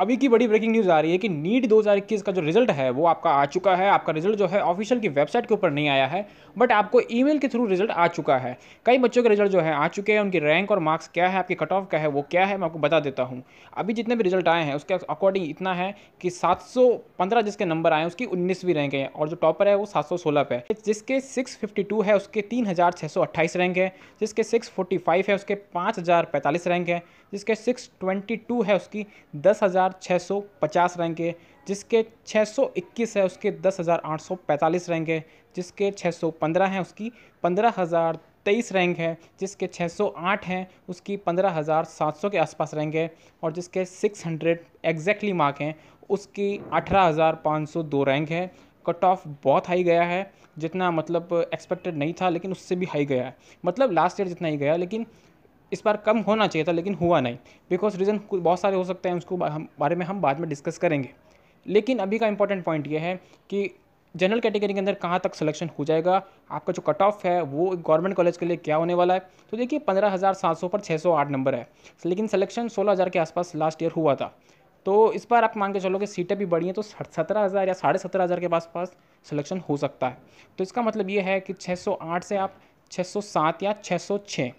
अभी की बड़ी ब्रेकिंग न्यूज़ आ रही है कि नीट 2021 का जो रिजल्ट है वो आपका आ चुका है आपका रिजल्ट जो है ऑफिशियल की वेबसाइट के ऊपर नहीं आया है बट आपको ईमेल के थ्रू रिजल्ट आ चुका है कई बच्चों के रिजल्ट जो है आ चुके हैं उनकी रैंक और मार्क्स क्या है आपकी कट ऑफ क्या है वो क्या है मैं आपको बता देता हूँ अभी जितने भी रिजल्ट आए हैं उसके अकॉर्डिंग इतना है कि सात जिसके नंबर आए हैं उसकी उन्नीसवीं रैंक है और जो टॉपर है वो सात सौ पे जिसके सिक्स है उसके तीन रैंक है जिसके सिक्स है उसके पाँच रैंक है जिसके सिक्स है उसकी दस 10,650 रैंक है जिसके 621 है उसके 10,845 रैंक है जिसके 615 हैं उसकी 15,023 रैंक है जिसके 608 हैं उसकी 15,700 के आसपास रैंक है और जिसके 600 एग्जैक्टली मार्क हैं उसकी 18,502 रैंक है कट ऑफ बहुत हाई गया है जितना मतलब एक्सपेक्टेड नहीं था लेकिन उससे भी हाई गया है मतलब लास्ट ईयर जितना ही गया लेकिन इस बार कम होना चाहिए था लेकिन हुआ नहीं बिकॉज रीज़न बहुत सारे हो सकते हैं उसको हम बारे में हम बाद में डिस्कस करेंगे लेकिन अभी का इंपॉर्टेंट पॉइंट ये है कि जनरल कैटेगरी के अंदर कहाँ तक सिलेक्शन हो जाएगा आपका जो कट ऑफ है वो गवर्नमेंट कॉलेज के लिए क्या होने वाला है तो देखिए पंद्रह हज़ार सात सौ पर छः सौ आठ नंबर है लेकिन सिलेक्शन सोलह हज़ार के आसपास लास्ट ईयर हुआ था तो इस बार आप मान के चलो कि सीटें भी बढ़ी हैं तो सत्रह हज़ार या साढ़े सत्रह हज़ार के पास पास सिलेक्शन हो सकता है तो इसका मतलब ये है कि छः सौ आठ से आप छः सौ सात या छः सौ छः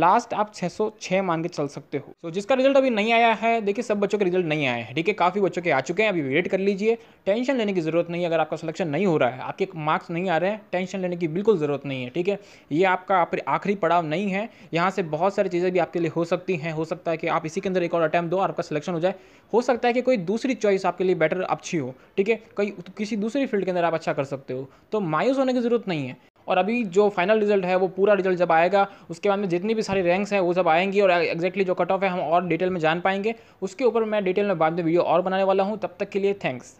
लास्ट आप 606 मान के चल सकते हो तो so, जिसका रिजल्ट अभी नहीं आया है देखिए सब बच्चों के रिजल्ट नहीं आए हैं ठीक है काफ़ी बच्चों के आ चुके हैं अभी वेट कर लीजिए टेंशन लेने की ज़रूरत नहीं है अगर आपका सिलेक्शन नहीं हो रहा है आपके मार्क्स नहीं आ रहे हैं टेंशन लेने की बिल्कुल ज़रूरत नहीं है ठीक है ये आपका आखिरी पड़ाव नहीं है यहाँ से बहुत सारी चीज़ें भी आपके लिए हो सकती हैं हो सकता है कि आप इसी के अंदर एक और अटैम्प दो आपका सिलेक्शन हो जाए हो सकता है कि कोई दूसरी चॉइस आपके लिए बेटर अच्छी हो ठीक है कई किसी दूसरी फील्ड के अंदर आप अच्छा कर सकते हो तो मायूस होने की ज़रूरत नहीं है और अभी जो फाइनल रिजल्ट है वो पूरा रिजल्ट जब आएगा उसके बाद में जितनी भी सारी रैंक्स हैं वो सब आएंगी और एक्जैक्टली जो कट ऑफ है हम और डिटेल में जान पाएंगे उसके ऊपर मैं डिटेल में बाद में वीडियो और बनाने वाला हूँ तब तक के लिए थैंक्स